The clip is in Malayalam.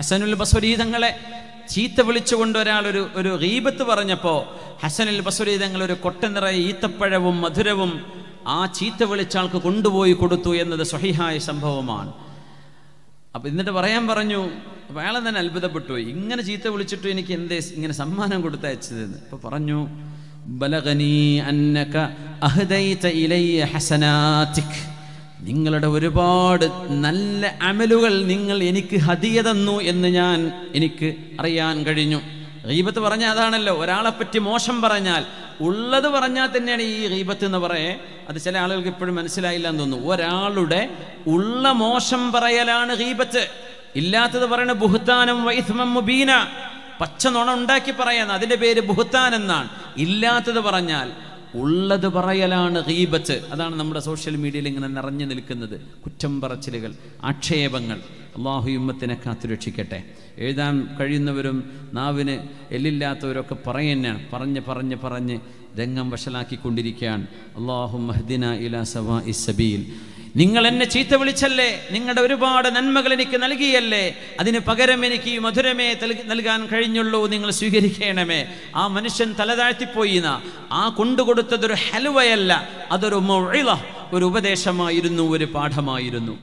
ഹസനുൽ ബസുരീതങ്ങളെ ചീത്ത വിളിച്ചുകൊണ്ട് ഒരാൾ ഒരു ഒരു റീബത്ത് പറഞ്ഞപ്പോൾ ഹസനുൽ ബസുരീതങ്ങൾ ഒരു കൊട്ട നിറയെ ഈത്തപ്പഴവും മധുരവും ആ ചീത്ത വിളിച്ചാൾക്ക് കൊണ്ടുപോയി കൊടുത്തു എന്നത് സ്വഹിഹായ സംഭവമാണ് അപ്പം എന്നിട്ട് പറയാൻ പറഞ്ഞു അപ്പോൾ അയാൾ തന്നെ അത്ഭുതപ്പെട്ടു ഇങ്ങനെ ചീത്ത വിളിച്ചിട്ട് എനിക്ക് എന്തേ ഇങ്ങനെ സമ്മാനം കൊടുത്തയച്ചതെന്ന് അപ്പം പറഞ്ഞു ബലഗനി അന്നക അഹദൈത ഇലയ്യ ഹസനാതിക് നിങ്ങളുടെ ഒരുപാട് നല്ല അമലുകൾ നിങ്ങൾ എനിക്ക് ഹതിയ തന്നു എന്ന് ഞാൻ എനിക്ക് അറിയാൻ കഴിഞ്ഞു ഗീബത്ത് പറഞ്ഞ അതാണല്ലോ പറ്റി മോശം പറഞ്ഞാൽ ഉള്ളത് പറഞ്ഞാൽ തന്നെയാണ് ഈ ഗീബത്ത് എന്ന് പറയേ അത് ചില ആളുകൾക്ക് ഇപ്പോഴും മനസ്സിലായില്ല എന്ന് തോന്നുന്നു ഒരാളുടെ ഉള്ള മോശം പറയലാണ് ഗീബത്ത് ഇല്ലാത്തത് പറയണ ബുഹുത്താനം വൈസ്മം മുബീന പച്ച നുണ ഉണ്ടാക്കി പറയുന്ന അതിൻ്റെ പേര് ബുഹുത്താൻ എന്നാണ് ഇല്ലാത്തത് പറഞ്ഞാൽ ഉള്ളത് പറയലാണ് ഹീബത്ത് അതാണ് നമ്മുടെ സോഷ്യൽ മീഡിയയിൽ ഇങ്ങനെ നിറഞ്ഞു നിൽക്കുന്നത് കുറ്റം പറച്ചിലുകൾ ആക്ഷേപങ്ങൾ അള്ളാഹുയുമ്മത്തിനെ കാത്തുരക്ഷിക്കട്ടെ എഴുതാൻ കഴിയുന്നവരും നാവിന് എല്ലില്ലാത്തവരൊക്കെ പറയുന്നതാണ് പറഞ്ഞ് പറഞ്ഞ് പറഞ്ഞ് രംഗം വഷലാക്കിക്കൊണ്ടിരിക്കുകയാണ് അള്ളാഹു മഹദിന ഇല സവാ ഇസബീൽ നിങ്ങൾ എന്നെ ചീത്ത വിളിച്ചല്ലേ നിങ്ങളുടെ ഒരുപാട് നന്മകൾ എനിക്ക് നൽകിയല്ലേ അതിന് പകരം എനിക്ക് ഈ മധുരമേ നൽകാൻ കഴിഞ്ഞുള്ളൂ നിങ്ങൾ സ്വീകരിക്കണമേ ആ മനുഷ്യൻ തലതാഴ്ത്തിപ്പോയിന ആ കൊണ്ടുകൊടുത്തതൊരു ഹലുവയല്ല അതൊരു മൊഴില ഒരു ഉപദേശമായിരുന്നു ഒരു പാഠമായിരുന്നു